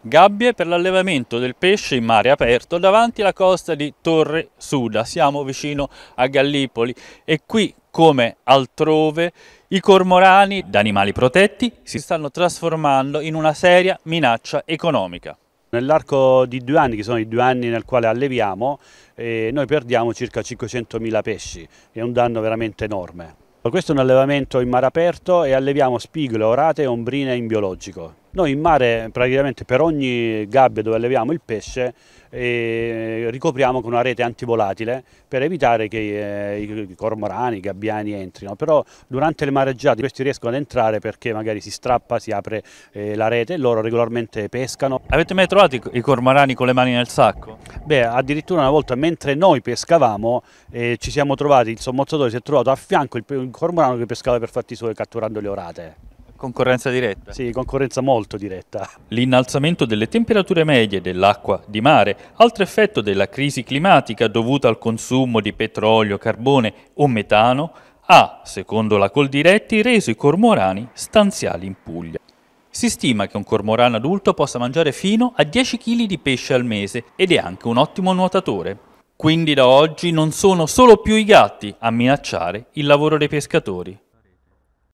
gabbie per l'allevamento del pesce in mare aperto davanti alla costa di Torre Suda, siamo vicino a Gallipoli e qui come altrove i cormorani da animali protetti si stanno trasformando in una seria minaccia economica. Nell'arco di due anni, che sono i due anni nel quale alleviamo, eh, noi perdiamo circa 500.000 pesci, è un danno veramente enorme. Questo è un allevamento in mare aperto e alleviamo spigole, orate e ombrine in biologico. Noi in mare praticamente per ogni gabbia dove alleviamo il pesce eh, ricopriamo con una rete antivolatile per evitare che eh, i cormorani, i gabbiani entrino, però durante le mareggiate questi riescono ad entrare perché magari si strappa, si apre eh, la rete e loro regolarmente pescano. Avete mai trovato i cormorani con le mani nel sacco? Beh, addirittura una volta mentre noi pescavamo eh, ci siamo trovati, il sommozzatore si è trovato a fianco il, il cormorano che pescava per fatti suoi catturando le orate. Concorrenza diretta? Sì, concorrenza molto diretta. L'innalzamento delle temperature medie dell'acqua di mare, altro effetto della crisi climatica dovuta al consumo di petrolio, carbone o metano, ha, secondo la Coldiretti, reso i cormorani stanziali in Puglia. Si stima che un cormorano adulto possa mangiare fino a 10 kg di pesce al mese ed è anche un ottimo nuotatore. Quindi da oggi non sono solo più i gatti a minacciare il lavoro dei pescatori.